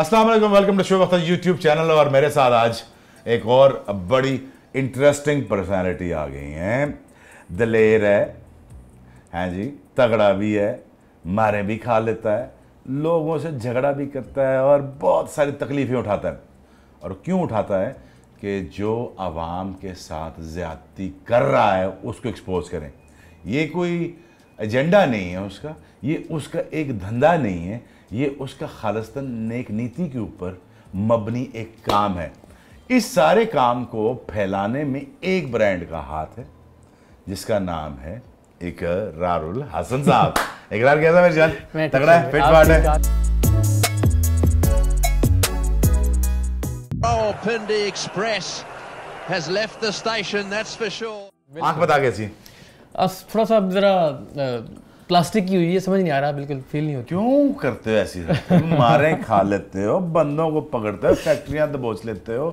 अस्सलाम welcome to शो वक्त यूट्यूब चैनल और मेरे साथ आज एक और बड़ी इंटरेस्टिंग पर्सनैलिटी आ गई हैं दलेर है हैं जी तगड़ा भी है मारे भी खा लेता है लोगों से झगड़ा भी करता है और बहुत सारी तकलीफ़ें उठाता है और क्यों उठाता है कि जो आवाम के साथ ज़्यादती कर रहा है उसको एक्सपोज करें ये कोई एजेंडा नहीं है उसका ये उसका एक धंधा नहीं है ये उसका खालस्तन नेक नीति के ऊपर मबनी एक काम है इस सारे काम को फैलाने में एक ब्रांड का हाथ है जिसका नाम है एक रारुल हसन साहब एक इकरार कैसा मेरे जान तगड़ा है फिट फाट है Oh, Pindi Express has left the station, that's for आंख बता कैसी? थोड़ा सा जरा प्लास्टिक की हुई है समझ नहीं आ रहा बिल्कुल फील नहीं होती क्यों करते हो ऐसी मारे खा लेते हो बंदों को पकड़ते हो फैक्ट्रियाँ दबोच लेते हो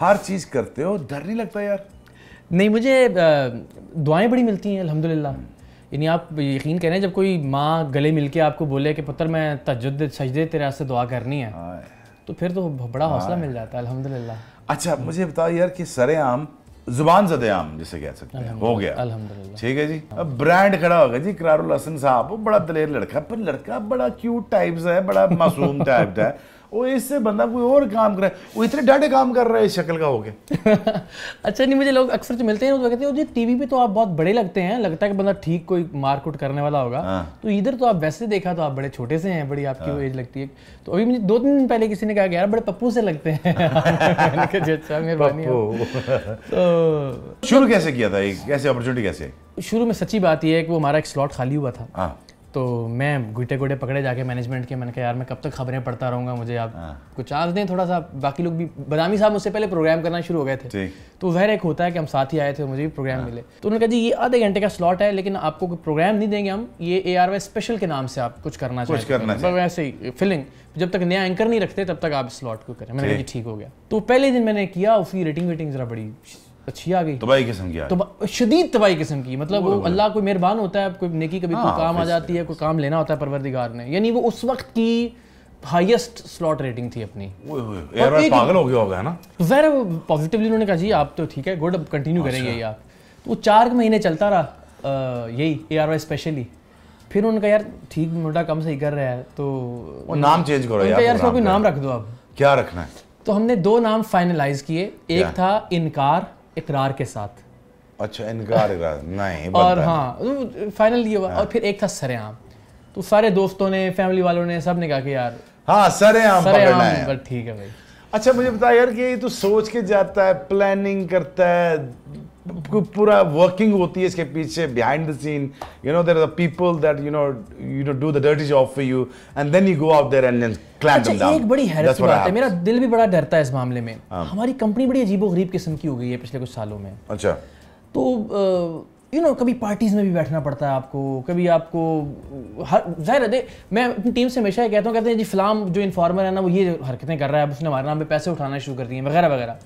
हर चीज़ करते हो डर नहीं लगता यार नहीं मुझे दुआएं बड़ी मिलती हैं अल्हम्दुलिल्लाह यानी आप यकीन करें जब कोई माँ गले मिल के आपको बोले कि पुत्र मैं तजद सजदे तेरे से दुआ करनी है तो फिर तो बड़ा हौसला मिल जाता है अलहमदिल्ला अच्छा मुझे बताओ यार कि सरेआम जुबान जद आम जिसे कह सकते हैं हो गया ठीक है जी अब ब्रांड खड़ा हो गया जी करारुल हसन साहब बड़ा दलेर लड़का पर लड़का बड़ा क्यूट टाइप्स है बड़ा मासूम टाइप है वो इससे बंदा कोई और काम कर रहा है वो इतने डाटे काम कर रहा है इस शक्ल का होके अच्छा नहीं मुझे लोग अक्सर जो मिलते हैं वो कहते हैं जी टीवी पे तो आप बहुत बड़े लगते हैं लगता है कि बंदा ठीक कोई मारकुट करने वाला होगा हाँ। तो इधर तो आप वैसे देखा तो आप बड़े छोटे से हैं बड़ी आपकी वो हाँ। एज लगती है तो अभी मुझे दो तीन दिन पहले किसी ने कहा यार बड़े पप्पू से लगते हैं अच्छा मेहरबानी तो शुरू कैसे किया था कैसे अपॉर्चुनिटी कैसे शुरू में सच्ची बात यह है कि वो हमारा एक स्लॉट खाली हुआ था हाँ। तो मैं घुटे घुटे पकड़े जाके मैनेजमेंट के मैंने कहा यार मैं कब तक खबरें पढ़ता रहूंगा मुझे आप हाँ। कुछ चांस दें थोड़ा सा बाकी लोग भी बदामी साहब मुझसे पहले प्रोग्राम करना शुरू हो गए थे तो वह एक होता है कि हम साथ ही आए थे मुझे भी प्रोग्राम हाँ। मिले तो उन्होंने कहा जी ये आधे घंटे का स्लॉट है लेकिन आपको कोई प्रोग्राम नहीं देंगे हम ये ए आर वाई स्पेशल के नाम से आप कुछ करना कुछ वैसे मतलब ही फिलिंग जब तक नया एंकर नहीं रखते तब तक आप स्लॉट को करें मैंने कहा ठीक हो गया तो पहले दिन मैंने किया उसकी रेटिंग वेटिंग जरा बड़ी अच्छी आ गई तबाही किस्म की तबा, शदीद तबाही किस्म की मतलब वो अल्लाह कोई मेहरबान होता है कोई नेकी कभी हाँ, कोई काम आ जाती है कोई काम लेना होता है परवरदिगार ने यानी वो उस वक्त की हाईएस्ट स्लॉट रेटिंग थी अपनी पागल हो गया होगा ना वेर पॉजिटिवली उन्होंने कहा जी आप तो ठीक है गुड अब कंटिन्यू करेंगे अच्छा। ये आप तो वो चार महीने चलता रहा यही ए आर वाई स्पेशली फिर उनका यार ठीक मोटा कम सही कर रहा है तो वो नाम चेंज करो यार यार कोई नाम रख दो अब क्या रखना है तो हमने दो नाम फाइनलाइज किए एक था इनकार इकरार के साथ अच्छा इनकार नहीं और हाँ फाइनल ये हुआ और हाँ। फिर एक था सरेआम तो सारे दोस्तों ने फैमिली वालों ने सब ने कहा कि यार हाँ सरेआम पकड़ना है पर ठीक है भाई अच्छा मुझे बता यार कि ये तो सोच के जाता है प्लानिंग करता है पूरा वर्किंग होती है इसके पीछे behind the scene you know there are the people that you know you know do the dirt is off you and then you go out there and clap them एक बड़ी हैरत बात है मेरा दिल भी बड़ा डरता है इस मामले में हाँ। हमारी कंपनी बड़ी अजीबो गरीब किस्म की हो गई है पिछले कुछ सालों में अच्छा तो यू you नो know, कभी पार्टीज में भी बैठना पड़ता है आपको कभी आपको हर जाहिर है मैं अपनी टीम से हमेशा ये कहता हूँ कहते हैं जी फिलहाल जो इन्फॉर्मर है ना वो ये हरकतें कर रहा है उसने हमारे नाम पे पैसे उठाना शुरू कर दिए वगैरह वगैरह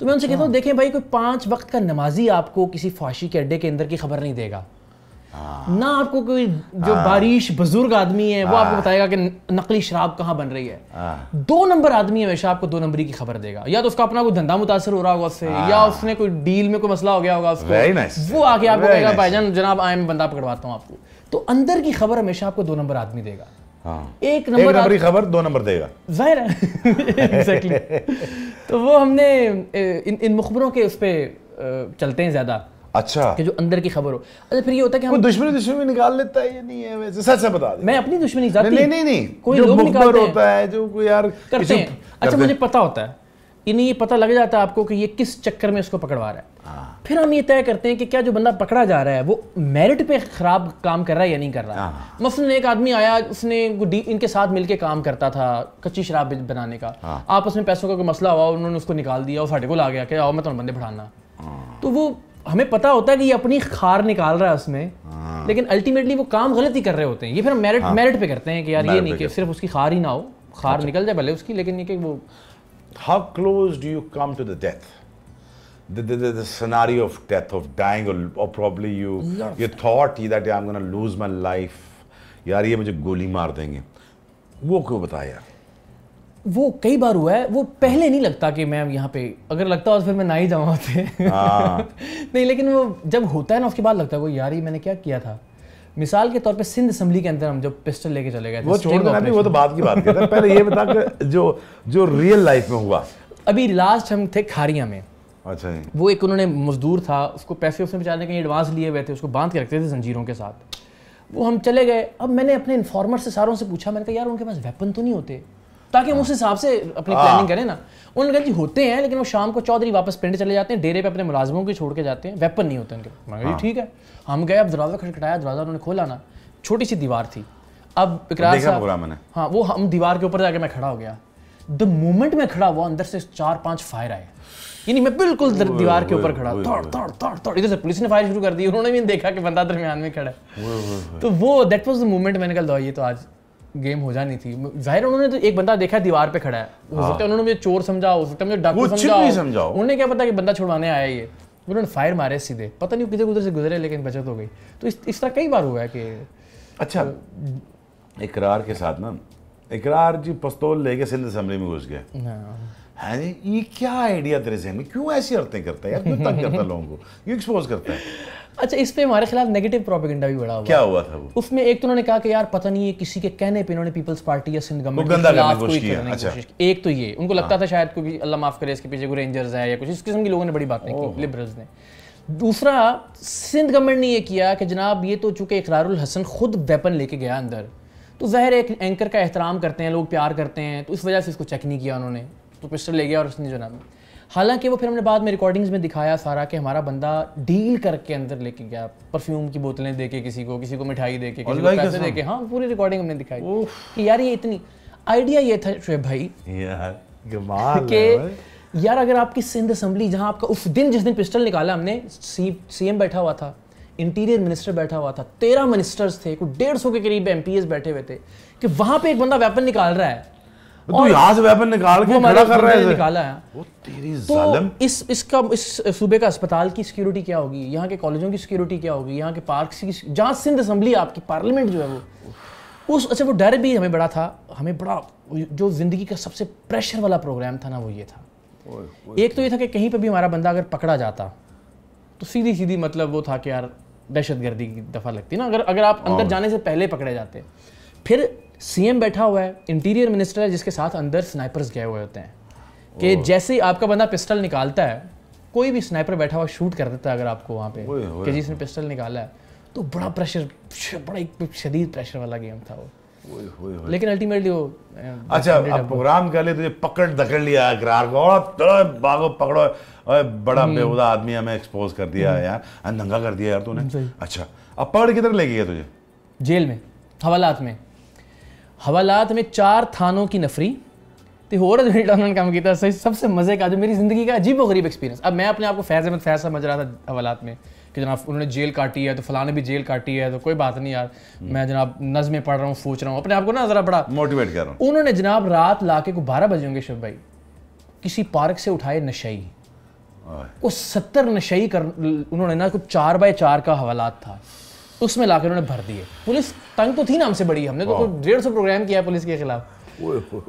तो मैं उनसे कहता हूँ हाँ। देखें भाई कोई पांच वक्त का नमाजी आपको किसी फाशी के अड्डे के अंदर की खबर नहीं देगा हाँ। ना आपको कोई जो हाँ। बारिश बुजुर्ग आदमी है वो आपको बताएगा कि नकली शराब कहाँ बन रही है दो नंबर आदमी हमेशा आपको दो नंबरी की खबर देगा या तो उसका अपना कोई धंधा मुतासर हो रहा होगा उससे या उसने कोई डील में कोई मसला हो गया होगा उसको वो आके आपको कहेगा भाईजान जनाब आए मैं बंदा पकड़वाता हूँ आपको तो अंदर की खबर हमेशा आपको दो नंबर आदमी देगा हाँ। एक नंबर नंबर की खबर दो नंबर देगा जाहिर है एग्जैक्टली तो वो हमने इन इन मुखबरों के उस पर चलते हैं ज़्यादा अच्छा कि जो अंदर की खबर हो अच्छा फिर ये होता है कि हम दुश्मनी दुश्मनी निकाल लेता है ये नहीं है वैसे सच सच बता दे मैं अपनी दुश्मनी जाती नहीं नहीं नहीं कोई जो लोग निकालते होता है जो कोई यार करते हैं अच्छा मुझे पता होता है इन्हें ये पता लग जाता है आपको कि ये किस चक्कर में उसको पकड़वा रहा है हाँ। फिर हम ये तय करते हैं कि क्या जो बंदा पकड़ा जा रहा है वो मेरिट पे खराब काम कर रहा है या नहीं कर रहा है हाँ। मसलन एक आदमी आया उसने इनके साथ मिलके काम करता था कच्ची शराब बनाने का हाँ। आपस में पैसों का कोई मसला हुआ उन्होंने उसको निकाल दिया और साढ़े को ला गया कि आओ मैं तुम्हें बंदे पढ़ाना तो वो हमें पता होता है कि ये अपनी खार निकाल रहा है उसमें लेकिन अल्टीमेटली वो काम गलत ही कर रहे होते हैं ये फिर हम मेरिट मेरिट पे करते हैं कि यार ये नहीं कि सिर्फ उसकी खार ही ना हो खार अच्छा। निकल जाए भले उसकी लेकिन ये कि वो how close do you come to the death? The, the, the, the scenario of death, of dying, or, or probably you Love you thought that yeah, I'm going to lose my life. यार ये मुझे गोली मार देंगे वो क्यों बताया यार वो कई बार हुआ है वो पहले नहीं लगता कि मैं यहाँ पे अगर लगता हो तो फिर मैं ना ही जाऊँ होते नहीं लेकिन वो जब होता है ना उसके बाद लगता है वो यार ये मैंने क्या किया था मिसाल के तौर पे सिंध असम्बली के अंदर हम जब पिस्टल लेके चले गए थे वो छोड़ देना वो तो बात की बात करते पहले ये बता कि जो जो रियल लाइफ में हुआ अभी लास्ट हम थे खारिया में अच्छा वो एक उन्होंने मजदूर था उसको पैसे उसने बेचारे कहीं एडवांस लिए हुए थे उसको बांध के रखते थे जंजीरों के साथ वो हम चले गए अब मैंने अपने इन्फॉर्मर से सारों से पूछा मैंने कहा यार उनके पास वेपन तो नहीं होते ताकि हम उस हाँ। हिसाब से अपनी प्लानिंग हाँ। करें ना उन्होंने जी होते हैं लेकिन वो शाम को चौधरी वापस पिंड चले जाते हैं डेरे पे अपने मुलाजमों को छोड़ के जाते हैं वेपन नहीं होते उनके जी हाँ। ठीक है हम गए अब दरवाज़ा खटखटाया दरवाज़ा उन्होंने खोला ना छोटी सी दीवार थी अब इकरार साहब हाँ वो हम दीवार के ऊपर जाके मैं खड़ा हो गया द मोमेंट में खड़ा हुआ अंदर से चार पांच फायर आए यानी मैं बिल्कुल दीवार के ऊपर खड़ा तोड़ तोड़ तोड़ तोड़ इधर से पुलिस ने फायर शुरू कर दी उन्होंने भी देखा कि बंदा दरमियान में खड़ा है तो वो दैट वाज द मोमेंट मैंने कहा ये तो आज गेम हो जानी थी जाहिर उन्होंने तो एक बंदा देखा दीवार पे खड़ा है हो हाँ। सकता है उन्होंने मुझे चोर समझा हो सकता है मुझे डाकू समझा उन्होंने क्या पता कि बंदा छुड़वाने आया ये उन्होंने फायर मारे सीधे पता नहीं किधर उधर से गुजरे लेकिन बचत हो गई तो इस इस तरह कई बार हुआ है कि अच्छा तो- इकरार के साथ ना इकरार जी पस्तौल लेके सिंध असम्बली में घुस गए हाँ। है ये क्या आइडिया तेरे जहन में क्यों ऐसी हरतें करता है यार क्यों तंग करता लोगों को क्यों एक्सपोज करता है अच्छा इस पे हमारे खिलाफ नेगेटिव प्रोपेगेंडा भी बड़ा हुआ क्या हुआ था वो उसमें एक तो उन्होंने कहा कि यार पता नहीं है किसी के कहने पे इन्होंने पीपल्स पार्टी या सिंध गवर्नमेंट गंदा करने की की अच्छा। कोशिश अच्छा एक तो ये उनको लगता था हाँ। शायद कोई अल्लाह माफ करे इसके पीछे कोई रेंजर्स है या कुछ इस किस्म के लोगों ने बड़ी बातें की लिबरल्स ने दूसरा सिंध गवर्नमेंट ने यह किया कि जनाब ये तो चूंकि इकरारुल हसन खुद वेपन लेके गया अंदर तो जहर एक एंकर का एहतराम करते हैं लोग प्यार करते हैं तो इस वजह से इसको चेक नहीं किया उन्होंने तो पिस्टल ले गया और उसने जो नाम हालांकि वो फिर हमने बाद में रिकॉर्डिंग्स में दिखाया सारा कि हमारा बंदा डील करके अंदर लेके गया परफ्यूम की बोतलें देके किसी को किसी को मिठाई देके किसी को पैसे देके हाँ पूरी रिकॉर्डिंग हमने दिखाई कि यार ये इतनी आइडिया ये था शुभ भाई कि यार अगर आपकी सिंध असम्बली जहाँ आपका उस दिन जिस दिन पिस्टल निकाला हमने सी सीएम बैठा हुआ था इंटीरियर मिनिस्टर बैठा हुआ था तेरह मिनिस्टर्स थे कुछ डेढ़ सौ के करीब एम बैठे हुए थे कि वहाँ पे एक बंदा वेपन निकाल रहा है तो यहाँ से वेपन निकाल के खड़ा कर रहा है निकाला है वो तेरी तो जालिम इस इसका इस सूबे का अस्पताल की सिक्योरिटी क्या होगी यहाँ के कॉलेजों की सिक्योरिटी क्या होगी यहाँ के पार्क की जहाँ सिंध असम्बली आपकी पार्लियामेंट जो है वो उस अच्छा वो डर भी हमें बड़ा था हमें बड़ा जो जिंदगी का सबसे प्रेशर वाला प्रोग्राम था ना वो ये था एक तो ये था कि कहीं पर भी हमारा बंदा अगर पकड़ा जाता तो सीधी सीधी मतलब वो था कि यार दहशत गर्दी की दफ़ा लगती ना अगर अगर आप अंदर हाँ। जाने से पहले पकड़े जाते फिर सीएम बैठा हुआ है इंटीरियर मिनिस्टर है जिसके साथ अंदर स्नाइपर्स गए हुए होते हैं कि जैसे ही आपका बंदा पिस्टल निकालता है कोई भी स्नाइपर बैठा हुआ शूट कर देता है अगर आपको वहाँ पे कि जिसने पिस्टल निकाला है तो बड़ा प्रेशर बड़ा एक शदीद प्रेशर वाला गेम था वो लेकिन अल्टीमेटली वो अच्छा अब प्रोग्राम कर ले तुझे पकड़ दकड़ लिया अकरार को और बागो पकड़ो अरे बड़ा हम्म। बेहुदा आदमी हमें एक्सपोज कर दिया हम्म। यार नंगा कर दिया यार तूने अच्छा अब पकड़ किधर ले गया तुझे जेल में हवालात में हवालात में चार थानों की नफरी तो होर उन्होंने काम किया सही सबसे मज़े का जो मेरी ज़िंदगी का अजीब गरीब एक्सपीरियंस अब मैं अपने आप को फैज़ अहमद फैज़ समझ रहा था हवालात में कि जनाब उन्होंने जेल काटी है तो फलाने भी जेल काटी है तो कोई बात नहीं यार मैं जनाब नज़में पढ़ रहा हूँ सोच रहा हूँ अपने आप को ना ज़रा बड़ा मोटिवेट कर रहा हूँ उन्होंने जनाब रात ला के को बारह बजे होंगे शिव भाई किसी पार्क से उठाए नशई वो सत्तर नशई कर उन्होंने ना कुछ चार बाय चार का हवालात था उसमें ला उन्होंने भर दिए पुलिस तंग तो थी ना हमसे बड़ी हमने तो हाँ। डेढ़ सौ प्रोग्राम किया पुलिस के खिलाफ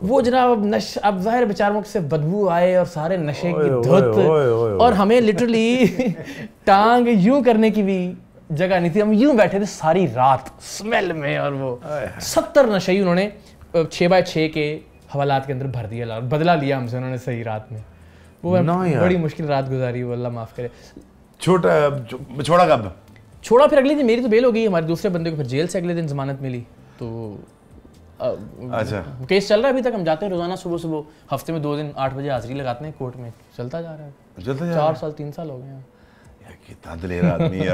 वो जनाब अब नश अब जाहिर बेचारों से बदबू आए और सारे नशे की धुत और हमें लिटरली टांग यूं करने की भी जगह नहीं थी हम यूं बैठे थे सारी रात स्मेल में और वो सत्तर नशे ही उन्होंने छः बाय छः के हवालात के अंदर भर दिया बदला लिया हमसे उन्होंने सही रात में वो बड़ी मुश्किल रात गुजारी वो अल्लाह माफ़ करे छोटा छोड़ा कब छोड़ा फिर अगले दिन मेरी तो बेल हो गई हमारे दूसरे बंदे को फिर जेल से अगले दिन जमानत मिली तो अच्छा केस चल रहा है अभी तक हम जाते हैं रोजाना सुबह सुबह हफ्ते में दो दिन आठ बजे हाजिरी लगाते हैं कोर्ट में चलता जा रहा है चलता जा चार साल तीन साल हो गए कितना आदमी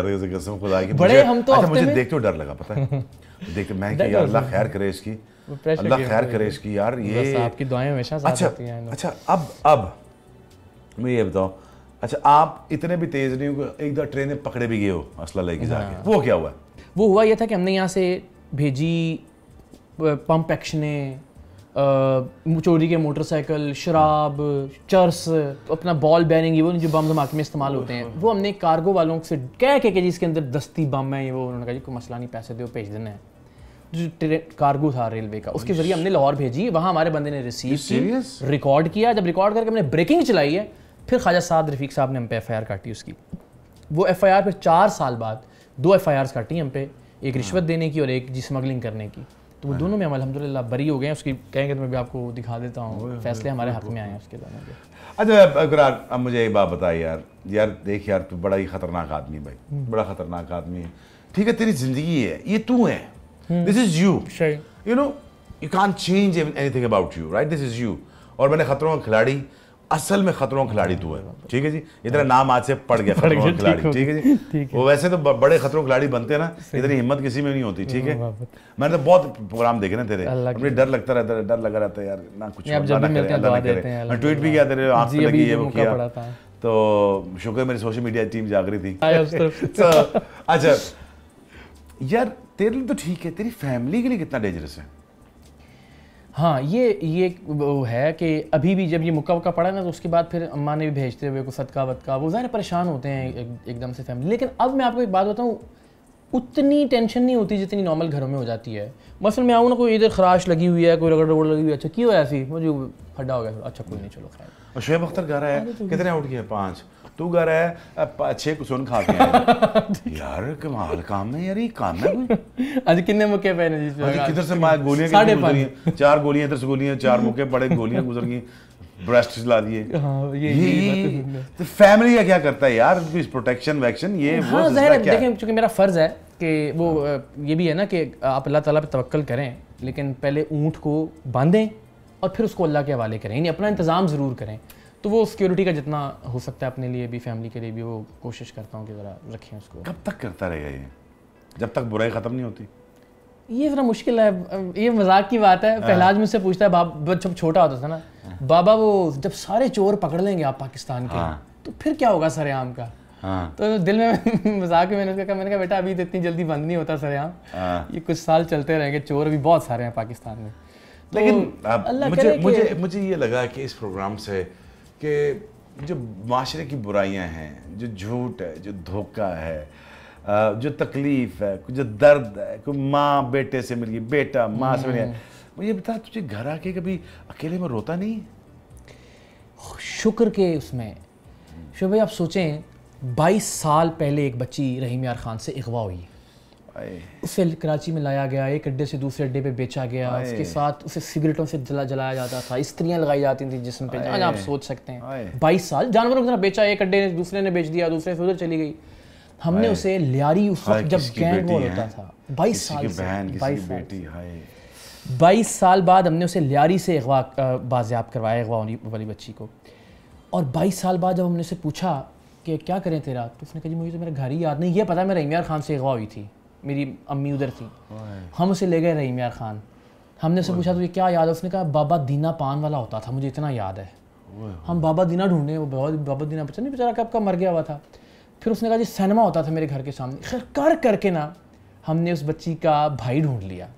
यार अच्छा आप इतने भी तेज नहीं हो एक दो ट्रेन पकड़े भी गए हो असला लेके हाँ। जाके वो क्या हुआ वो हुआ यह था कि हमने यहाँ से भेजी पंप एक्शने चोरी के मोटरसाइकिल शराब चर्स अपना बॉल बैरिंग ये वो जो बम धमाके में इस्तेमाल होते हैं वो हमने कार्गो वालों से कह के कि अंदर दस्ती बम है ये वो उन्होंने कहा कोई मसला नहीं पैसे दो भेज देना है जो ट्रेन कार्गो था रेलवे का उसके जरिए हमने लाहौर भेजी वहाँ हमारे बंदे ने रिसीव रिकॉर्ड किया जब रिकॉर्ड करके हमने ब्रेकिंग चलाई है फिर ख्वाजा साद रफीक साहब ने हम पे एफ काटी उसकी वो एफ आई आर पर चार साल बाद दो एफ आई आर काटी हम पे एक हाँ। रिश्वत देने की और एक जी स्मगलिंग करने की तो वो हाँ। दोनों में हम अलहमदिल्ला बरी हो गए उसकी कहेंगे तो मैं भी आपको दिखा देता हूँ फैसले हमारे हाथ में आए हैं उसके जाने के अच्छा अकरार अब मुझे एक बात बताए यार यार देख यार तू बड़ा ही ख़तरनाक आदमी भाई हम्म। बड़ा ख़तरनाक आदमी है ठीक है तेरी ज़िंदगी है ये तू है this is you you know you can change anything about you right this is you और मैंने खतरों का खिलाड़ी असल में खतरों खिलाड़ी तू है ठीक है जी इधर हाँ। नाम आज से पड़ गया खतरों खिलाड़ी ठीक है जी ठीक वो वैसे तो बड़े खतरों खिलाड़ी बनते हैं ना इतनी हिम्मत किसी में नहीं होती ठीक है हाँ, मैंने तो बहुत प्रोग्राम देखे ना तेरे मुझे डर लगता रहता है डर लगा रहता है यार ना कुछ तो मैं ट्वीट भी किया तेरे आँख लगी है वो किया तो शुक्र मेरी सोशल मीडिया टीम जाग रही थी हाँ, तो- तो, अच्छा यार तेरे लिए तो ठीक है तेरी फैमिली के लिए कितना डेंजरस है हाँ ये ये वो है कि अभी भी जब ये मुक्का वक्का पड़ा ना तो उसके बाद फिर अम्मा ने भी भेजते हुए को सदका वदका वो ज़्यादा परेशान होते हैं एकदम से फैमिली लेकिन अब मैं आपको एक बात बताऊँ उतनी टेंशन नहीं होती जितनी नॉर्मल घरों में हो जाती है मसल मैं आऊँ ना कोई इधर खराश लगी हुई है कोई रगड़ रगड़ लगी हुई है अच्छा क्यों ऐसी मुझे फटा हो गया अच्छा कोई नहीं चलो खैर शुएब अख्तर घर रहा है तो कितने आउट किए पाँच तू घर रहा है छः कुसन खा के यार कमाल काम है यार ये काम है कोई आज कितने मौके पे किधर से गोलियां चार गोलियां इधर से गोलियां चार मौके बड़े गोलियां गुजर गई ब्रेस्ट ला दिए हाँ, ये, तो फैमिली का क्या करता है यार प्रोटेक्शन वैक्शन ये हाँ, वो देखें चूंकि मेरा फ़र्ज़ है कि वो ये भी है ना कि आप अल्लाह ताला पे तवक्ल करें लेकिन पहले ऊँट को बांधें और फिर उसको अल्लाह के हवाले करें यानी अपना इंतज़ाम ज़रूर करें तो वो सिक्योरिटी का जितना हो सकता है अपने लिए भी फैमिली के लिए भी वो कोशिश करता हूँ कि ज़रा रखें उसको कब तक करता रहेगा ये जब तक बुराई ख़त्म नहीं होती ये इतना मुश्किल है ये मजाक की बात है पहलाज हाँ। मुझसे पूछता है जब छोटा होता था ना बाबा वो जब सारे चोर पकड़ लेंगे आप पाकिस्तान के हाँ। तो फिर क्या होगा सरेआम का हाँ। तो दिल में मजाक में मैंने उसका कहा मैंने कहा बेटा अभी तो इतनी जल्दी बंद नहीं होता सरेआम ये कुछ साल चलते रहेंगे चोर अभी बहुत सारे हैं पाकिस्तान में तो लेकिन मुझे मुझे मुझे ये लगा कि इस प्रोग्राम से कि जो माशरे की बुराइयां हैं जो झूठ है जो धोखा है जो तकलीफ है जो दर्द है कोई माँ बेटे से मिल गई बेटा माँ से मिल गया हम्म। मुझे बता तुझे घर आके कभी अकेले में रोता नहीं शुक्र के उसमें भाई आप सोचें 22 साल पहले एक बच्ची रहीम यार खान से अगवा हुई उसे कराची में लाया गया एक अड्डे से दूसरे अड्डे पे बेचा गया उसके साथ उसे सिगरेटों से जला जलाया जाता था स्त्रियां लगाई जाती थी जिसम पे आप सोच सकते हैं 22 साल जानवरों की तरह बेचा एक अड्डे ने दूसरे ने बेच दिया दूसरे से उधर चली गई हमने उसे लियारी उस वक्त जब गैंग वॉर होता था बाईस साल बाईस बाईस साल बाद हमने उसे लियारी से अगवा बाजियाब करवाया अगवा वाली बच्ची को और बाईस साल बाद जब हमने उसे पूछा कि क्या करें तेरा तो उसने कहा जी मुझे तो मेरा घर ही याद नहीं ये पता मेरा रहीम खान से अगवा हुई थी मेरी अम्मी उधर थी हम उसे ले गए रहीम खान हमने उसे पूछा तुझे तो क्या याद है उसने कहा बाबा दीना पान वाला होता था मुझे इतना याद है हम बाबा दीना ढूंढे वो बाबा दीना पता नहीं बेचारा कब का मर गया हुआ था फिर उसने कहा जी सिनेमा होता था मेरे घर के सामने खैर कर करके ना हमने उस बच्ची का भाई ढूंढ लिया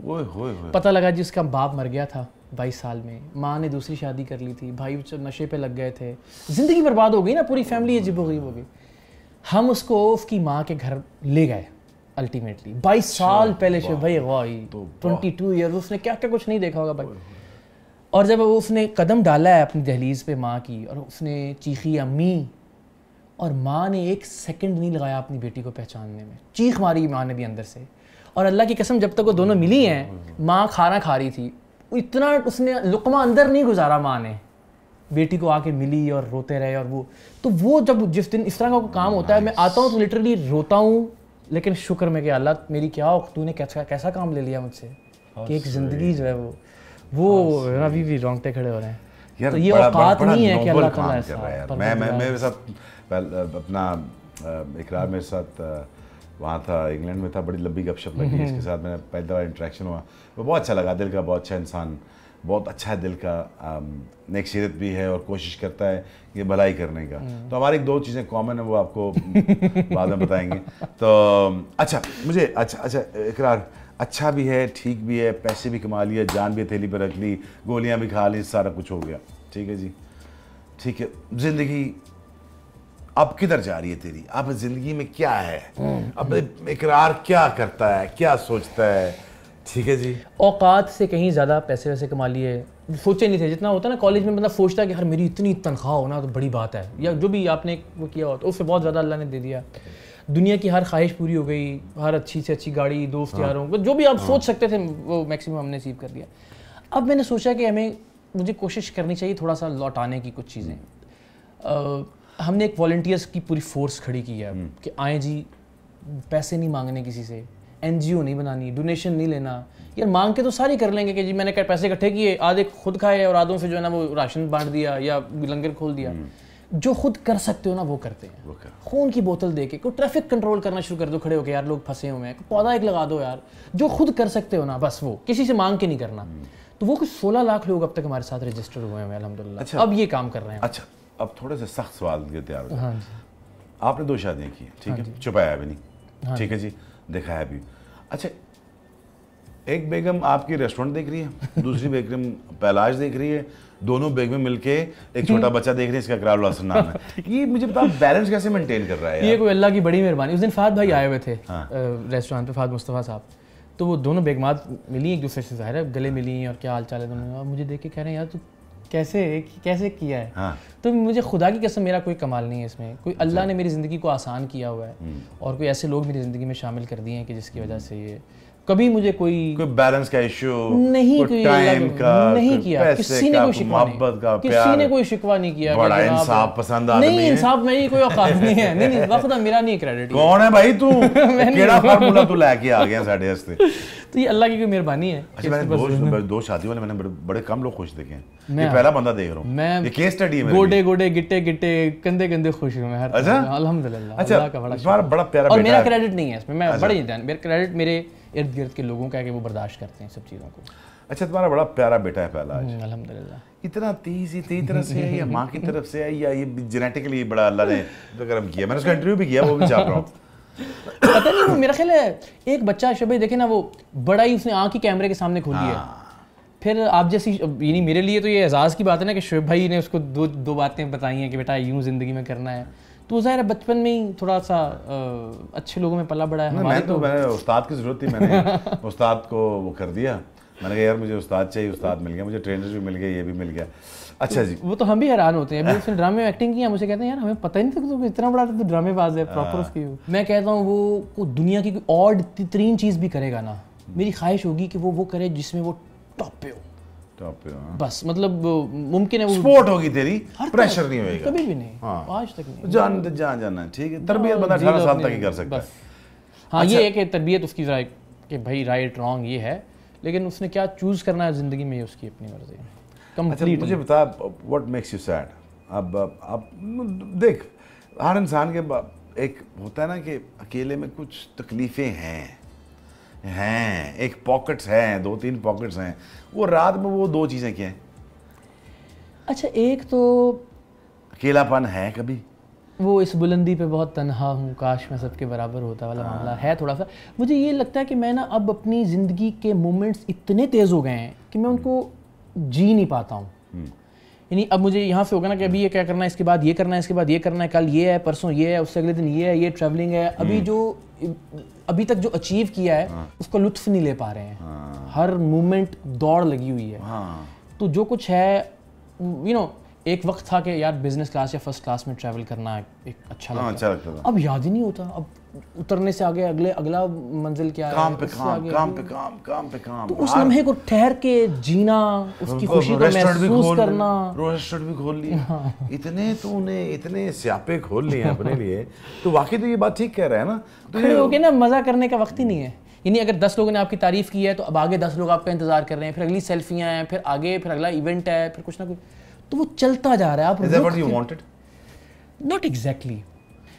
वो, वो, वो। पता लगा जी उसका बाप मर गया था बाईस साल में माँ ने दूसरी शादी कर ली थी भाई नशे पे लग गए थे ज़िंदगी बर्बाद हो गई ना पूरी फैमिली अजीब हो हो गई हम उसको उसकी माँ के घर ले गए अल्टीमेटली बाईस अच्छा, साल पहले से भाई वाई ट्वेंटी टू ईयर उसने क्या क्या कुछ नहीं देखा होगा भाई और जब उसने कदम डाला है अपनी दहलीज पे माँ की और उसने चीखी अम्मी और माँ ने एक सेकंड नहीं लगाया अपनी बेटी को पहचानने में चीख मारी माँ ने भी अंदर से और अल्लाह की कसम जब तक वो दोनों मिली हैं माँ खाना खा रही थी इतना उसने लुकमा अंदर नहीं गुजारा माँ ने बेटी को आके मिली और रोते रहे और वो तो वो जब जिस दिन इस तरह का काम होता है मैं आता हूँ तो लिटरली रोता हूँ लेकिन शुक्र में कि अल्लाह मेरी क्या हो तूने कैसा कैसा काम ले लिया मुझसे हाँ, कि एक ज़िंदगी जो है वो वो हाँ, अभी भी रोंगटे खड़े हो रहे हैं यार तो ये औकात नहीं है कि अल्लाह मैं मैं मेरे साथ अपना इकरार मेरे साथ वहाँ था इंग्लैंड में था बड़ी लंबी गपशप लगी इसके साथ मैंने पहली दफ़ा इंट्रैक्शन हुआ वो बहुत अच्छा लगा दिल का बहुत अच्छा इंसान बहुत अच्छा है दिल का नेक सीरत भी है और कोशिश करता है ये भलाई करने का हम्म। तो हमारी दो चीज़ें कॉमन है वो आपको बाद में बताएंगे तो अच्छा मुझे अच्छा अच्छा इकरार अच्छा भी है ठीक भी है पैसे भी कमा लिए जान भी थैली पर रख ली गोलियाँ भी खा ली सारा कुछ हो गया ठीक है जी ठीक है ज़िंदगी अब किधर जा रही है तेरी अब जिंदगी में क्या है अब इकरार क्या करता है क्या सोचता है ठीक है जी औकात से कहीं ज़्यादा पैसे वैसे कमा लिए सोचे नहीं थे जितना होता ना कॉलेज में मतलब सोचता है कि यार मेरी इतनी तनख्वाह होना तो बड़ी बात है या जो भी आपने वो किया हो तो उससे बहुत ज़्यादा अल्लाह ने दे दिया दुनिया की हर ख्वाहिश पूरी हो गई हर अच्छी से अच्छी गाड़ी दोस्त हाँ। जो भी आप हाँ। सोच सकते थे वो मैक्सिमम हमने अचीव कर दिया अब मैंने सोचा कि हमें मुझे कोशिश करनी चाहिए थोड़ा सा लौटाने की कुछ चीज़ें हमने एक वॉल्टियर्स की पूरी फोर्स खड़ी की है हम्म। कि आए जी पैसे नहीं मांगने किसी से एन नहीं बनानी डोनेशन नहीं लेना यार मांग के तो सारी कर लेंगे कि जी मैंने पैसे इकट्ठे किए आधे खुद खाए और आधों से जो है ना वो राशन बांट दिया या लंगर खोल दिया हम्म। जो खुद कर सकते हो ना वो करते हैं खून की बोतल दे के कोई ट्रैफिक कंट्रोल करना शुरू कर दो खड़े होकर यार लोग फंसे हुए हैं पौधा एक लगा दो यार जो खुद कर सकते हो ना बस वो किसी से मांग के नहीं करना हम्म। तो वो कुछ सोलह लाख लोग अब तक हमारे साथ रजिस्टर हुए हैं अलहमदुल्ला अच्छा। अब ये काम कर रहे हैं अच्छा अब थोड़े से सख्त सवाल के तैयार हो हाँ आपने दो शादियाँ की ठीक हाँ है छुपाया भी नहीं हाँ ठीक है जी दिखाया भी अच्छा एक बेगम आपकी रेस्टोरेंट देख रही है दूसरी बेगम पैलाज देख रही है दोनों बेग में मिलके एक छोटा बच्चा देख रहे हैं इसका करार लॉसन नाम है ये मुझे बताओ बैलेंस कैसे मेंटेन कर रहा है ये कोई अल्लाह की बड़ी मेहरबानी उस दिन फाद भाई हाँ। आए हुए थे हाँ। रेस्टोरेंट पे फाद मुस्तफ़ा साहब तो वो दोनों बेगमात मिली एक दूसरे से ज़ाहिर है गले मिली और क्या हाल चाल है दोनों मुझे देख के कह रहे हैं यार तू कैसे कैसे किया है हाँ। तो मुझे खुदा की कसम मेरा कोई कमाल नहीं है इसमें कोई अच्छा। अल्लाह ने मेरी ज़िंदगी को आसान किया हुआ है हम्म। और कोई ऐसे लोग मेरी ज़िंदगी में शामिल कर दिए हैं कि जिसकी वजह से ये कभी मुझे कोई कोई बैलेंस का इशू नहीं कोई टाइम का नहीं किया किसी ने कोई शिकवा मोहब्बत का किसी ने कोई शिकवा नहीं किया बड़ा इंसाफ पसंद आदमी नहीं इंसाफ में ही कोई औकात नहीं है नहीं नहीं वक्त मेरा नहीं क्रेडिट कौन है भाई तू केड़ा फार्मूला तू लेके आ गया साडे वास्ते तो ये अल्लाह की कोई मेहरबानी है अच्छा, मैंने दो शादी वाले मैंने बड़े कम लोग खुश देखे हैं ये पहला बंदा देख रहा हूं मैं ये केस स्टडी है गोडे गोडे गिट्टे गिट्टे कंधे कंधे खुश हूं मैं हर अच्छा अल्हम्दुलिल्लाह अच्छा बड़ा प्यारा बेटा और मेरा क्रेडिट नहीं है इसमें मैं बड़ी जान मेरा क्रेडिट मेरे इर्द गिर्द के लोगों का है कि वो बर्दाश्त करते हैं सब चीज़ों को अच्छा तुम्हारा बड़ा प्यारा बेटा है पहला आज हम्म, अलहमदिल्ला इतना तेज ही तेज तरह से है या माँ की तरफ से है या ये जेनेटिकली बड़ा अल्लाह ने तो गर्म किया मैंने उसका इंटरव्यू भी किया वो भी चाह रहा हूँ पता नहीं वो मेरा ख्याल है एक बच्चा शबे देखे ना वो बड़ा ही उसने आँख ही कैमरे के सामने खोली है हाँ। फिर आप जैसी यानी मेरे लिए तो ये एजाज़ की बात है ना कि शुभ भाई ने उसको दो दो बातें बताई हैं कि बेटा यूँ ज़िंदगी में करना है तो ज़ाहिर है बचपन में ही थोड़ा सा आ, अच्छे लोगों में पला बड़ा है मैं तो, तो, मैं उस्ताद की ज़रूरत थी मैंने उस्ताद को वो कर दिया मैंने कहा यार मुझे उस्ताद चाहिए उस्ताद मिल गया मुझे ट्रेनर भी मिल गया ये भी मिल गया अच्छा जी वो तो हम भी हैरान होते हैं अभी उसने ड्रामे में एक्टिंग किया मुझे कहते हैं यार हमें पता ही नहीं था कि इतना बड़ा ड्रामे तो बाज़ है प्रॉपर हाँ। उसकी मैं कहता हूँ वो दुनिया की कोई और तरीन चीज़ भी करेगा ना हम्म। मेरी ख्वाहिश होगी कि वो वो करे जिसमें वो टॉप पे हो टॉप पे हाँ। बस मतलब मुमकिन है स्पोर्ट होगी तेरी प्रेशर नहीं होएगा कभी भी नहीं हाँ। आज तक नहीं जान जान जाना ठीक है तरबियत हाँ, बंदा अठारह साल तक ही कर सकता है हाँ ये अच्छा। है कि तरबियत उसकी राय कि भाई राइट रॉन्ग ये है लेकिन उसने क्या चूज करना है ज़िंदगी में उसकी अपनी मर्जी अच्छा मुझे बता व्हाट मेक्स यू सैड अब अब देख हर इंसान के एक होता है ना कि अकेले में कुछ तकलीफ़ें हैं हैं एक पॉकेट्स हैं दो तीन पॉकेट्स हैं वो रात में वो दो चीज़ें क्या हैं अच्छा एक तो अकेलापन है कभी वो इस बुलंदी पे बहुत तनहा हूँ काश मैं सबके बराबर होता वाला हाँ। मामला है थोड़ा सा मुझे ये लगता है कि मैं ना अब अपनी ज़िंदगी के मोमेंट्स इतने तेज़ हो गए हैं कि मैं हम्म। उनको जी नहीं पाता हूँ हम्म। यानी अब मुझे यहाँ से होगा ना कि अभी ये क्या करना है इसके बाद ये करना है इसके बाद ये करना है कल ये है परसों ये है उससे अगले दिन ये है ये ट्रैवलिंग है अभी हम्म। जो अभी तक जो अचीव किया है हाँ। उसका लुत्फ नहीं ले पा रहे हैं हाँ। हर मोमेंट दौड़ लगी हुई है हाँ। तो जो कुछ है यू नो एक वक्त था कि यार बिजनेस क्लास या फर्स्ट क्लास में ट्रैवल करना एक अच्छा हाँ, लगता अच्छा अब याद ही नहीं होता अब उतरने से आगे अगले अगला मंजिल क्या काम है पे काम काम काम पे काम काम पे काम तो उस लम्हे को ठहर के जीना उसकी खुशी को महसूस करना रेस्टोरेंट भी खोल लिया हाँ। इतने तो उन्हें इतने स्यापे खोल लिए हैं अपने लिए तो वाकई तो ये बात ठीक कह रहा है ना तो खड़े होके ना मजा करने का वक्त ही नहीं है यानी अगर दस लोगों ने आपकी तारीफ की है तो अब आगे दस लोग आपका इंतजार कर रहे हैं फिर अगली सेल्फियाँ हैं फिर आगे फिर अगला इवेंट है फिर कुछ ना कुछ तो वो चलता जा रहा है आप नॉट एग्जैक्टली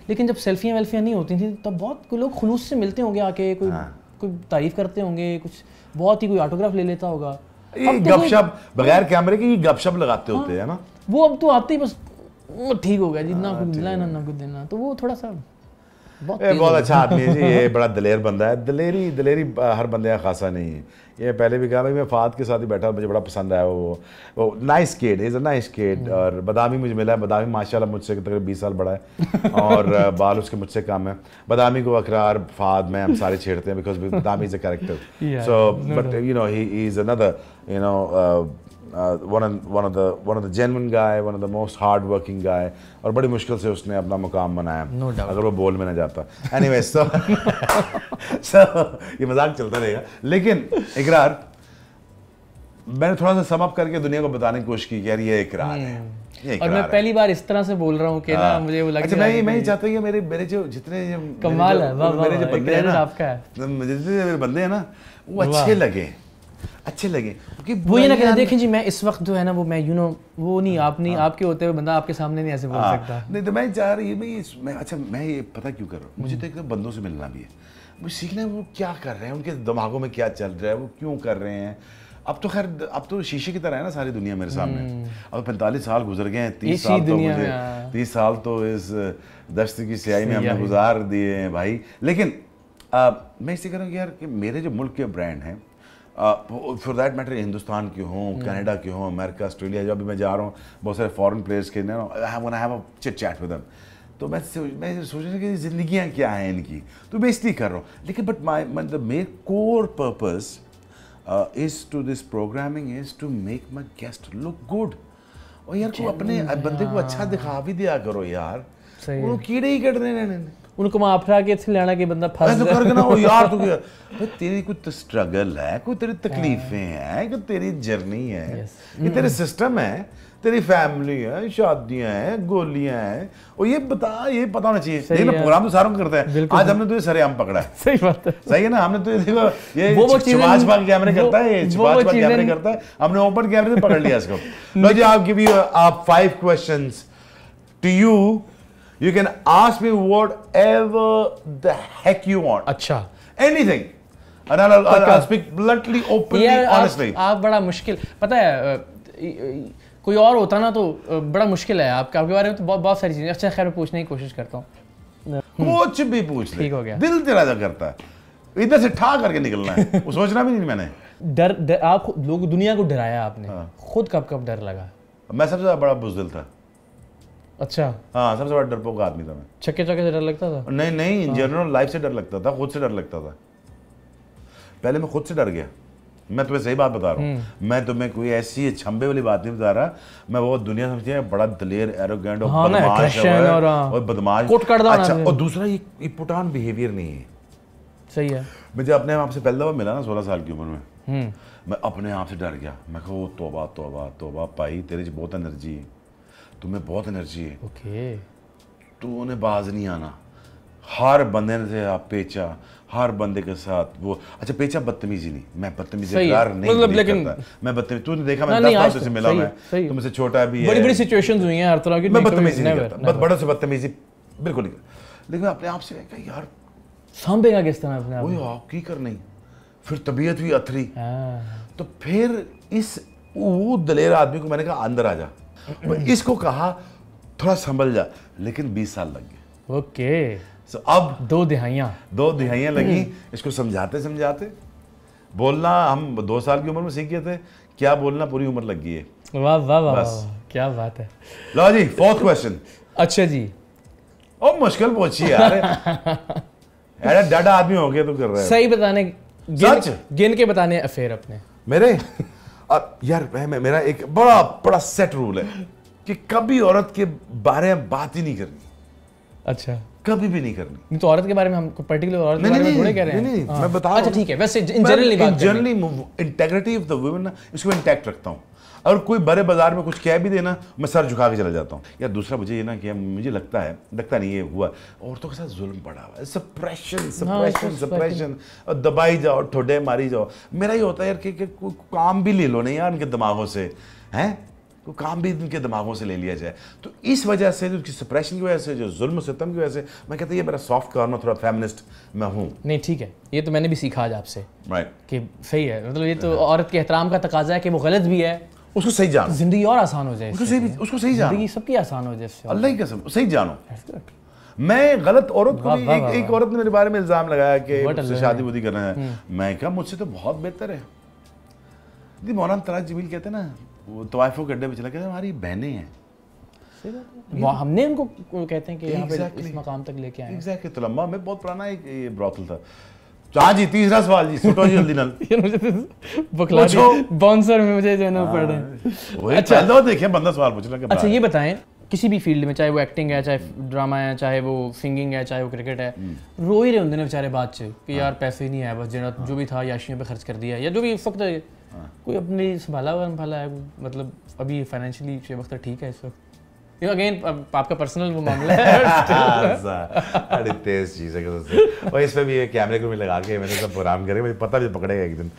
लेकिन जब सेल्फियाँ वेल्फियाँ नहीं होती थी तब बहुत कोई लोग खुलूस से मिलते होंगे आके कोई हाँ। कोई तारीफ करते होंगे कुछ बहुत ही कोई ऑटोग्राफ ले लेता होगा ये तो गपशप बगैर कैमरे के ये गपशप लगाते होते हाँ। हैं ना वो अब तो आते ही बस ठीक हो गया जितना हाँ, कुछ मिला है ना ना कुछ देना तो वो थोड़ा सा बहुत ये बहुत अच्छा आदमी है जी ये बड़ा दलेर बंदा है दलेरी दलेरी हर बंदे का खासा नहीं है ये पहले भी कहा भाई मैं फात के साथ ही बैठा मुझे बड़ा पसंद आया वो वो nice kid is a nice kid और बदामी मुझे मिला है बदामी माशाल्लाह मुझसे तकरीबन बीस साल बड़ा है और बाल उसके मुझसे कम है बदामी को अकरार फाद में हम सारे छेड़ते हैं because Badami is a character so but you know he is another you know uh, one of one of the one of the genuine guy one of the most hard working guy और बड़ी मुश्किल से उसने अपना मुकाम बनाया no doubt. अगर वो बोल में ना जाता एनी वेज तो ये मजाक चलता रहेगा लेकिन इकरार मैंने थोड़ा सा समअप करके दुनिया को बताने की कोशिश की यार ये इकरार hmm. है और मैं पहली बार इस तरह से बोल रहा हूँ ना हाँ। मुझे वो लग अच्छा मैं मैं ही चाहता हूँ मेरे मेरे जो जितने कमाल है मेरे जो बंदे हैं ना आपका है जितने मेरे बंदे हैं ना वो अच्छे लगे अच्छे लगे क्योंकि वो ये ना कहते देखें जी मैं इस वक्त जो है ना वो मैं यू नो वो नहीं हाँ, आप नहीं हाँ। आपके होते हुए बंदा आपके सामने नहीं ऐसे बोल हाँ। सकता नहीं तो मैं चाह रही हूँ मैं अच्छा मैं ये पता क्यों कर रहा हूँ मुझे हम्म। तो एकदम बंदों से मिलना भी है मुझे सीखना है वो क्या कर रहे हैं उनके दिमागों में क्या चल रहा है वो क्यों कर रहे हैं अब तो खैर अब तो शीशे की तरह है ना सारी दुनिया मेरे सामने हम्म। अब पैंतालीस साल गुजर गए हैं तीस साल तो मुझे तीस साल तो इस दस्त की सियाई में हमने गुजार दिए हैं भाई लेकिन आ, मैं इसे कह रहा हूँ यार कि मेरे जो मुल्क के ब्रांड हैं फॉर दैट मैटर हिंदुस्तान के हों hmm. कनाडा के हों अमेरिका ऑस्ट्रेलिया जब भी मैं जा रहा हूँ बहुत सारे फॉरन प्लेयर्स के चिट चैट विद तो मैं मैं सोच रहा कि जिंदगियाँ क्या हैं इनकी तो मैं इसलिए कर रहा हूँ लेकिन बट माई मतलब मेर core purpose is to this programming is to make my guest look good और यार को अपने बंदे को अच्छा दिखा भी दिया करो यार वो कीड़े ही कट रहे उनको माफ करा के इसलिए लेना के बंदा फंस ऐसे करके ना वो यार तू क्या भाई तेरी कोई तो स्ट्रगल है कोई तेरी तकलीफें हाँ। हैं कि तेरी जर्नी है ये तेरे सिस्टम है तेरी फैमिली है शादियां हैं गोलियां हैं और ये बता ये पता होना चाहिए देखना प्रोग्राम तो सारों करता है आज हमने तुझे तो सरेआम पकड़ा है सही बात है सही है ना हमने तुझे तो देखो ये छुपाछ पाक कैमरे करता है ये छुपाछ पाक कैमरे करता है हमने ओपन कैमरे से पकड़ लिया इसको लो जी आप गिव यू आप five questions to you You can ask me whatever the heck you want अच्छा. Anything. And आप, बड़ा मुश्किल पता है कोई और होता ना तो बड़ा मुश्किल है आपके आपके बारे में तो बहुत बहुत सारी चीज़ें अच्छा खैर पूछने की कोशिश करता हूँ हम्म। कुछ भी पूछ ठीक हो गया दिल तेरा करता है इधर से ठा करके निकलना है वो सोचना भी नहीं मैंने डर, आप लोग दुनिया को डराया आपने हाँ। खुद कब कब डर लगा मैं सबसे ज़्यादा बड़ा बुजदिल था अच्छा हाँ सबसे बड़ा डरपोक आदमी था मैं छक्के चौके से डर लगता था नहीं नहीं इन जनरल लाइफ से डर लगता था खुद से डर लगता था पहले मैं खुद से डर गया मैं तुम्हें सही बात बता रहा हूँ हम्म। मैं तुम्हें कोई ऐसी छंबे वाली बात नहीं बता रहा मैं वो दुनिया समझती है बड़ा दलेर एरोगेंट और हाँ बदमाश है और, हाँ। और बदमाश अच्छा और दूसरा ये, ये पुटान बिहेवियर नहीं है सही है मुझे अपने आप से पहली दफा मिला ना सोलह साल की उम्र में हम्म। मैं अपने आप से डर गया मैं तोबा तोबा तोबा पाई तेरे बहुत एनर्जी है तुम्हें बहुत एनर्जी है ओके तो उन्हें बाज नहीं आना हर बंदे ने तो आप पेचा हर बंदे के साथ वो अच्छा पेचा बदतमीजी नहीं मैं बदतमीजी यार नहीं मतलब लेकिन मैं बदतमीज तूने देखा मैं दस से तो मिला मैं तुमसे छोटा भी है बड़ी बड़ी सिचुएशंस हुई हैं हर तरह की मैं बदतमीजी नहीं करता बड़ों से बदतमीजी बिल्कुल नहीं करता लेकिन अपने आप से कहा यार सांभेगा किस तरह अपने आप वही आप की कर नहीं फिर तबीयत भी अथरी हाँ। तो फिर इस वो दलेर आदमी को मैंने कहा अंदर आ जा और हम्म। इसको कहा थोड़ा संभल जा लेकिन 20 साल लग गए ओके सो अब दो दिहाइया दो दिहाइया लगी हम्म। इसको समझाते समझाते बोलना हम दो साल की उम्र में सीखे थे क्या बोलना पूरी उम्र लग गई है वाह वाह वाह क्या बात है लो जी फोर्थ क्वेश्चन अच्छा जी ओ मुश्किल पूछिए यार अरे डाटा आदमी हो गया तो कर रहे हैं सही बताने गिन, सच गिन के बताने अफेयर अपने मेरे अब यार मैं मेरा एक बड़ा बड़ा सेट रूल है कि कभी औरत के बारे में बात ही नहीं करनी अच्छा कभी भी नहीं करनी नहीं तो औरत के बारे में हम पर्टिकुलर औरत नहीं, के बारे नहीं, में थोड़े कह रहे हैं नहीं नहीं हाँ। मैं बता अच्छा ठीक है वैसे in generally in generally integrity of the women इसको इंटैक्ट रखता हूँ और कोई बड़े बाजार में कुछ कह भी देना मैं सर झुका के चला जाता हूँ या दूसरा मुझे ये ना कि मुझे लगता है लगता नहीं ये हुआ औरतों के साथ जुल्म पड़ा हुआ है सप्रेशन सप्रेशन सप्रेशन और दबाई जाओ ठोडे मारी जाओ मेरा ये होता है यार कि, कि कोई काम भी ले लो नहीं यार उनके दिमागों से हैं को काम भी इनके दिमागों से ले लिया जाए तो इस वजह से जो सप्रेशन की वजह से जो जुल्म सितम की वजह से मैं कहता ये मेरा सॉफ्ट कॉर्नर थोड़ा फेमिनिस्ट मैं हूँ नहीं ठीक है ये तो मैंने भी सीखा आज आपसे right. कि सही है मतलब ये तो औरत के एहतराम का तकाजा है कि वो गलत भी है उसको सही जानो जिंदगी और आसान हो जाए उसको सही तो। उसको सही जानो जिंदगी सबकी आसान हो जाए अल्लाह की कसम सही जानो मैं गलत औरत को एक एक औरत ने मेरे बारे में इल्ज़ाम लगाया कि मुझसे शादी बुदी करना है hmm। मैं कहा मुझसे तो बहुत बेहतर है दी मौलाना तराज जमील कहते ना वो तवाइफों के अड्डे में चला कहते हमारी बहनें हैं तो- हमने उनको कहते हैं कि exactly. यहाँ पे इस मकाम तक लेके आए एग्जैक्टली exactly. में बहुत पुराना एक ब्रॉथल था हाँ जी तीसरा सवाल जी सुटो जल्दी नल तो बकला बाउंसर में मुझे जाना पड़ रहा है हाँ, अच्छा दो तो देखिए बंदा सवाल पूछ रहा है अच्छा ये बताएं किसी भी फील्ड में चाहे वो एक्टिंग है चाहे ड्रामा है चाहे वो सिंगिंग है चाहे वो क्रिकेट है हम्म। रो ही रहे होंगे बेचारे बाद च कि हाँ। यार पैसे नहीं आए बस जरा जो भी था याशियों पे खर्च कर दिया या जो भी वक्त हाँ। कोई अपने संभाला हुआ संभाला है मतलब अभी फाइनेंशियली वक्त तो ठीक है इस वक्त यू अगेन आपका पर्सनल वो मामला है अरे तेज चीज है और इसमें भी कैमरे को भी लगा के मैंने सब प्रोग्राम करे मुझे पता भी पकड़ेगा एक दिन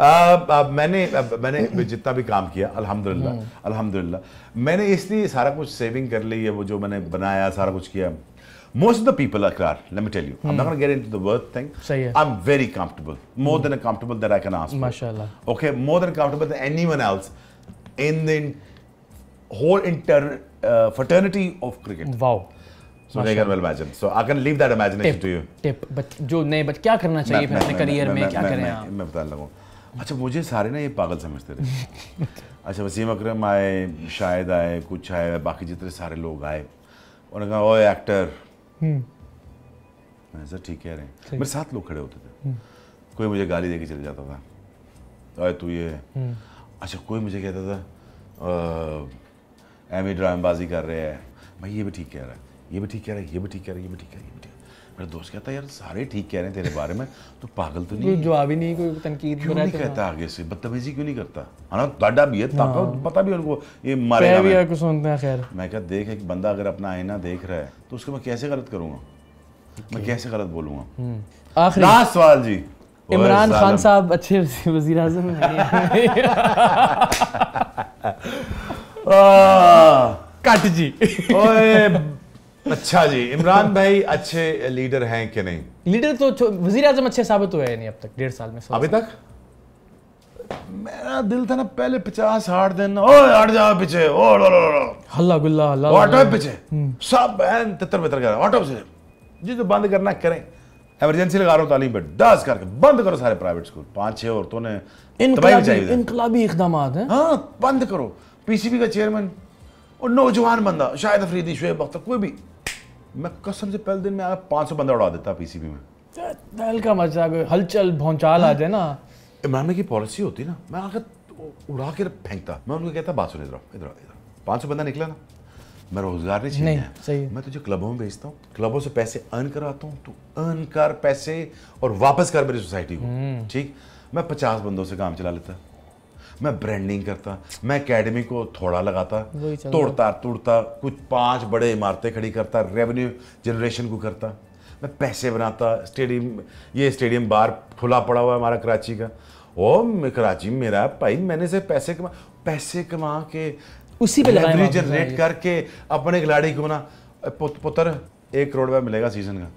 आ, आ, मैंने आ, मैंने जितना भी काम किया अल्हम्दुलिल्लाह अल्हम्दुलिल्लाह मैंने इसलिए सारा कुछ सेविंग कर ली है वो जो मैंने बनाया सारा कुछ किया most of the people are clear let me tell you hmm. i'm not going to get into the worth thing Sahi i'm very comfortable more hmm. than comfortable that i can ask mashallah okay more than comfortable than anyone else in the whole inter uh, fraternity of cricket. Wow. So they can well imagine. So I can leave that imagination tip, to you. Tip, but जो नए but क्या करना चाहिए फिर अपने career में क्या करें आप? मैं बता लगूँ. अच्छा मुझे सारे ना ये पागल समझते थे अच्छा वसीम अकरम आए शायद आए कुछ आए बाकी जितने सारे लोग आए उन्होंने कहा ओए एक्टर मैं सर ठीक कह रहे हैं मेरे साथ लोग खड़े होते थे हम्म। कोई मुझे गाली देके चले जाता था अरे तू ये हम्म। अच्छा कोई मुझे कहता था एम ही ड्रामेबाजी कर रहे हैं भाई ये भी ठीक कह रहा है ये भी ठीक कह रहा है ये भी ठीक कह रहा है ये भी ठीक कह रहा है मेरा दोस्त कहता है यार सारे ठीक कह रहे हैं तेरे बारे में तो पागल तो नहीं जवाब ही नहीं कोई तनकीद क्यों नहीं तो कहता आगे से बदतमीजी क्यों नहीं करता है हाँ, ना भी है ताका हाँ। पता भी उनको ये मारे मारेगा मैं कुछ सुनते हैं खैर मैं क्या देख एक बंदा अगर अपना आईना देख रहा है तो उसको मैं कैसे गलत करूंगा मैं कैसे गलत बोलूंगा हम्म। आखिरी लास्ट सवाल जी इमरान खान साहब अच्छे वजीर आजम काट जी ओए अच्छा जी इमरान भाई अच्छे लीडर हैं कि नहीं लीडर तो वजीर आजम अच्छे साबित हुए नहीं अब तक डेढ़ साल में अभी तक मेरा दिल था ना पहले पचास आठ दिन ओ हट जाओ पीछे ओ लो लो लो हल्ला गुल्ला हल्ला ऑटो पीछे हम्म। सब बहन तितर बितर कर ऑटो से जी तो बंद करना करें एमरजेंसी लगा रहा हूँ तालीम पे दस करके बंद करो सारे प्राइवेट स्कूल पाँच छः औरतों ने इनकलाबी इकदाम हाँ बंद करो पीसीबी का चेयरमैन और नौजवान बंदा शायद अफरीदी शुएब अख्तर कोई भी मैं कसम से पहले दिन में आया पाँच सौ बंदा उड़ा देता पीसीबी में हल्का मजा हलचल भौचाल आ जाए ना इमरान हाँ। की पॉलिसी होती ना मैं आकर उड़ा के फेंकता मैं उनको कहता बात सुन इधर इधर इधर पाँच सौ बंदा निकला ना मैं रोजगार नहीं चाहिए नहीं, सही मैं तुझे क्लबों में भेजता हूँ क्लबों से पैसे अर्न कराता हूँ तू अर्न कर पैसे और वापस कर मेरी सोसाइटी को हम्म। ठीक मैं पचास बंदों से काम चला लेता मैं ब्रांडिंग करता मैं अकेडमी को थोड़ा लगाता तोड़ता तोड़ता कुछ पांच बड़े इमारतें खड़ी करता रेवेन्यू जनरेशन को करता मैं पैसे बनाता स्टेडियम ये स्टेडियम बाहर खुला पड़ा हुआ है हमारा कराची का ओ कराची मेरा भाई मैंने से पैसे कमा पैसे कमा के उसी पर जनरेट करके अपने खिलाड़ी को बना पुत्र एक करोड़ रुपया मिलेगा सीजन का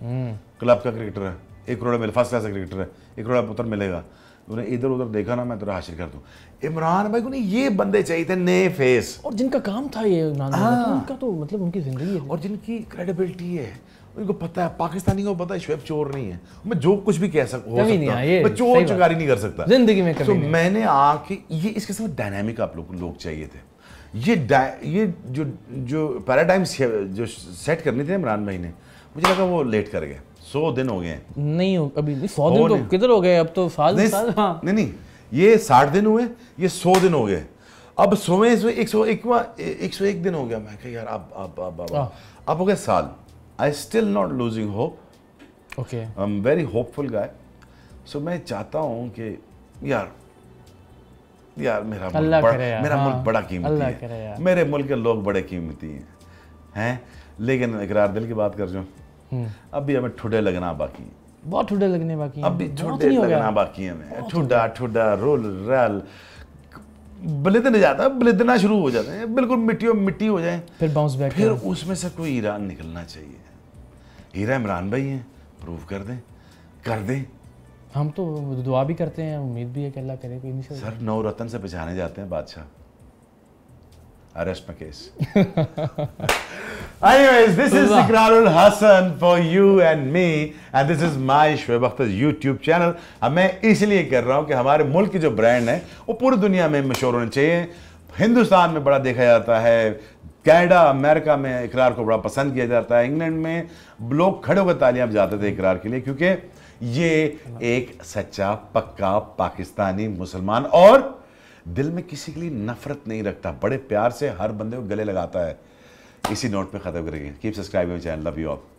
क्लब हम्म। का क्रिकेटर है एक करोड़ मिले फर्स्ट क्लास का क्रिकेटर है एक करोड़ पुत्र मिलेगा उन्हें इधर उधर देखा ना मैं तेरा हासिल कर दूँ इमरान भाई को नहीं ये बंदे चाहिए थे नए फेस और जिनका काम था ये इमरान हाँ। उनका तो मतलब उनकी जिंदगी है और जिनकी क्रेडिबिलिटी है उनको पता है पाकिस्तानी को पता है शुएब चोर नहीं है मैं जो कुछ भी कह सक, हो सकता नहीं ये मैं चोर चुकारी नहीं कर सकता जिंदगी में कभी so, नहीं। मैंने आके ये इसके साथ डायनामिक आप लोग लोग चाहिए थे ये ये जो जो पैराडाइम जो सेट करने थे इमरान भाई ने मुझे लगा वो लेट कर गए सौ दिन हो गए नहीं अभी सौ दिन तो किधर हो गए अब तो साल नहीं हाँ। नहीं ये साठ दिन हुए ये सौ दिन हो गए अब सोवें इसमें एक सौ एकवा एक सौ एक दिन हो गया मैं यार अब अब अब अब अब हाँ। हो गया साल I still not losing hope okay I am very hopeful guy so मैं चाहता हूँ कि यार यार मेरा मुल्क बड़ा, यार, मेरा हाँ, मुल्क बड़ा कीमती है मेरे मुल्क के लोग बड़े कीमती हैं हैं लेकिन इकरार दिल की बात कर जो हूँ हम्म। अब भी हमें ठुडे लगना बाकी है बहुत ठुडा लगने बाकी हैं अभी ठुडे लगना बाकी हैं ठुडा ठुडा रोल रल बलिदने जाता है बलिदना शुरू हो जाते हैं बिल्कुल मिट्टी और मिट्टी हो जाए फिर बाउंस बैक फिर उसमें से कोई ईरान निकलना चाहिए हीरा इमरान भाई हैं प्रूव कर दें कर दें हम तो दुआ भी करते हैं उम्मीद भी है कि अल्लाह करे कोई नहीं सर नौ रतन से पहचाने जाते हैं बादशाह I rest my case. Anyways, this is Ikrarul Hassan for you and me and this is my Shoaib Akhtar YouTube channel अब मैं इसलिए कर रहा हूँ कि हमारे मुल्क के जो ब्रांड हैं वो पूरी दुनिया में मशहूर होने चाहिए हिंदुस्तान में बड़ा देखा जाता है कैनेडा अमेरिका में इकरार को बड़ा पसंद किया जाता है इंग्लैंड में लोग खड़े होकर तालियां जाते थे इकरार के लिए क्योंकि ये एक सच्चा पक्का पाकिस्तानी मुसलमान और दिल में किसी के लिए नफरत नहीं रखता बड़े प्यार से हर बंदे को गले लगाता है इसी नोट पे ख़त्म करेंगे keep your channel love you all